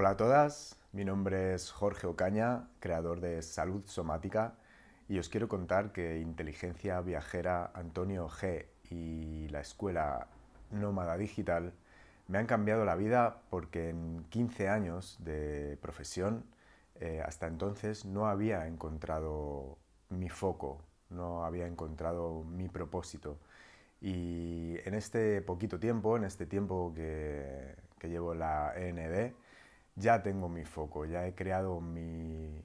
Hola a todas, mi nombre es Jorge Ocaña, creador de Salud Somática, y os quiero contar que Inteligencia Viajera Antonio G y la Escuela Nómada Digital me han cambiado la vida porque en 15 años de profesión eh, hasta entonces no había encontrado mi foco, no había encontrado mi propósito. Y en este poquito tiempo, en este tiempo que, que llevo la END, ya tengo mi foco, ya he creado mi,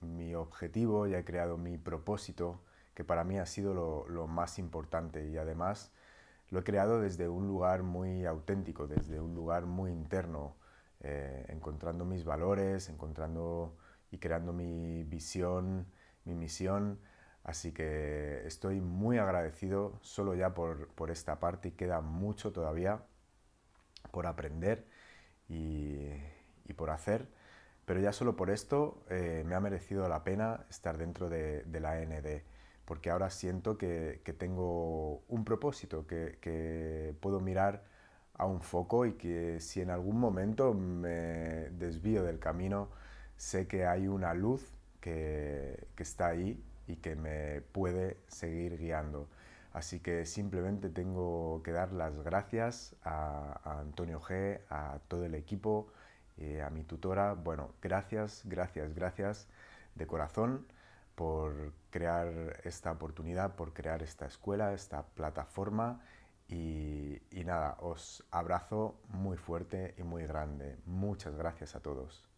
mi objetivo, ya he creado mi propósito, que para mí ha sido lo, más importante y además lo he creado desde un lugar muy auténtico, desde un lugar muy interno, eh, encontrando mis valores, encontrando y creando mi visión, mi misión. Así que estoy muy agradecido solo ya por, por esta parte y queda mucho todavía por aprender y y por hacer, pero ya solo por esto eh, me ha merecido la pena estar dentro de, la ND, porque ahora siento que, tengo un propósito, que, puedo mirar a un foco y que si en algún momento me desvío del camino, sé que hay una luz que, está ahí y que me puede seguir guiando. Así que simplemente tengo que dar las gracias a, a Antonio G, a todo el equipo eh, a mi tutora, bueno, gracias, gracias, gracias de corazón por crear esta oportunidad, por crear esta escuela, esta plataforma y nada, os abrazo muy fuerte y muy grande. Muchas gracias a todos.